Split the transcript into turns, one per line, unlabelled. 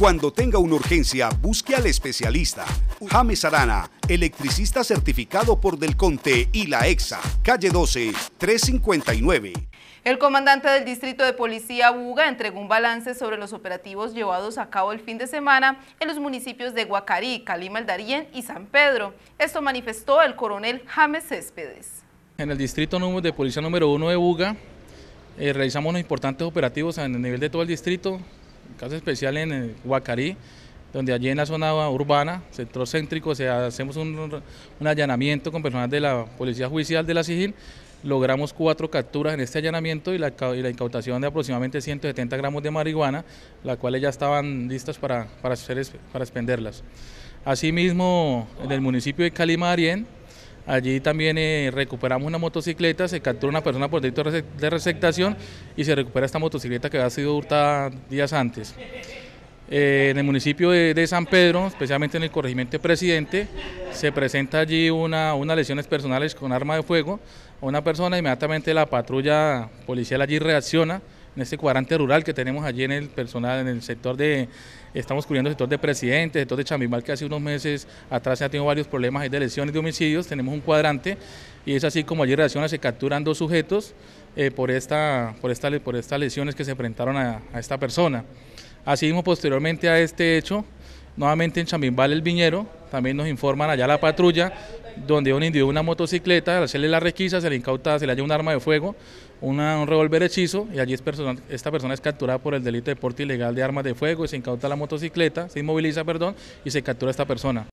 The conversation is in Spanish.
Cuando tenga una urgencia, busque al especialista. James Arana, electricista certificado por Del Conte y la EXA, calle 12, 359.
El comandante del Distrito de Policía Buga entregó un balance sobre los operativos llevados a cabo el fin de semana en los municipios de Guacarí, Calima, El y San Pedro. Esto manifestó el coronel James Céspedes.
En el Distrito de Policía número 1 de Buga, eh, realizamos unos importantes operativos a nivel de todo el distrito, caso especial en Huacarí, donde allí en la zona urbana, centro céntrico, hacemos un, allanamiento con personas de la Policía Judicial de la Sigil. Logramos cuatro capturas en este allanamiento y la, incautación de aproximadamente 170 gramos de marihuana, la cuales ya estaban listas para, hacer, para expenderlas. Asimismo, en el municipio de Calima, Arién, Allí también eh, recuperamos una motocicleta, se captura una persona por delito de receptación y se recupera esta motocicleta que había sido hurtada días antes. Eh, en el municipio de, San Pedro, especialmente en el corregimiento presidente, se presenta allí unas lesiones personales con arma de fuego una persona, inmediatamente la patrulla policial allí reacciona, en este cuadrante rural que tenemos allí en el personal, en el sector de, estamos cubriendo el sector de presidente, el sector de Chamimbal que hace unos meses atrás se ha tenido varios problemas de lesiones, de homicidios, tenemos un cuadrante y es así como allí reacciona, se capturan dos sujetos eh, por, esta, por, esta, por estas lesiones que se enfrentaron a, esta persona. Asimismo, posteriormente a este hecho, nuevamente en Chambimbal el Viñero, también nos informan allá la patrulla donde un individuo una motocicleta, al hacerle la requisa, se le incauta, se le halla un arma de fuego, un revólver hechizo, y allí esta persona es capturada por el delito de porte ilegal de armas de fuego, y se incauta la motocicleta, se inmoviliza, perdón, y se captura a esta persona.